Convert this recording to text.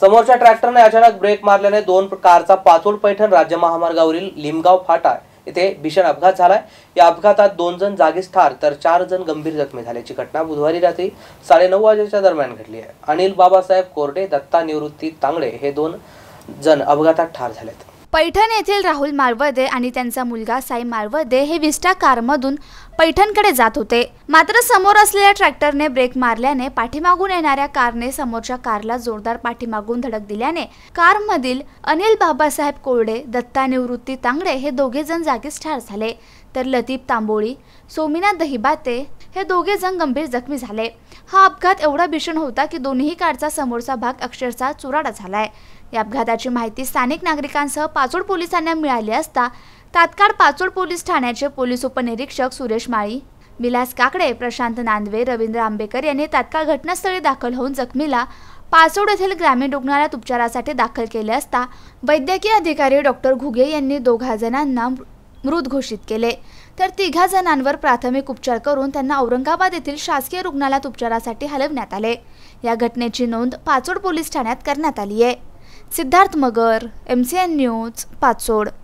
समोरच्या ट्रॅक्टरने अचानक ब्रेक मारल्याने दोन कारचा पाचोड पैठण राज्य महामार्गावरील लिमगाव फाटा येथे भीषण अपघात झालाय या अपघातात दोन जण जागीच ठार तर चार जण गंभीर जखमी झाल्याची घटना बुधवारी रात्री साडेनऊ वाजेच्या दरम्यान घडली आहे अनिल बाबासाहेब कोरडे दत्ता निवृत्ती तांगडे हे दोन जण अपघातात ठार झालेत पैठण येथील राहुल मारवदे आणि त्यांचा मुलगा साई मारवदे हे विस्टा कारमधून पैठणकडे जात होते मात्र समोर असलेल्या ट्रॅक्टरने ब्रेक मारल्याने पाठीमागून येणाऱ्या कारने समोरच्या कारला जोरदार पाठीमागून धडक दिल्याने कारमधील अनिल बाबासाहेब कोरडे दत्ता निवृत्ती तांगडे हे दोघे जण जागीच ठार झाले तर लतीफ तांबोळी सोमिनाथ दहिबाते हे दोघे जण गंभीर जखमी झाले हा अपघात एवढा भीषण होता की दोन्ही कारचा समोरचा भाग अक्षरशः चुराडा झालाय या अपघाताची माहिती स्थानिक नागरिकांसह पाचोड पोलिसांना मिळाली असता तात्काळ पाचोड पोलीस ठाण्याचे पोलीस उपनिरीक्षक सुरेश माळी विलास काकडे प्रशांत नांदवे रवींद्र आंबेकर यांनी तात्काळ घटनास्थळी दाखल होऊन जखमीला पाचोड येथील ग्रामीण रुग्णालयात उपचारासाठी दाखल केले असता वैद्यकीय अधिकारी डॉक्टर घुगे यांनी दोघा जणांना मृत घोषित केले तर तिघा जणांवर प्राथमिक उपचार करून त्यांना औरंगाबाद येथील शासकीय रुग्णालयात उपचारासाठी हलवण्यात आले या घटनेची नोंद पाचोड पोलीस ठाण्यात करण्यात आली आहे Siddharth Magar M C N news Pachod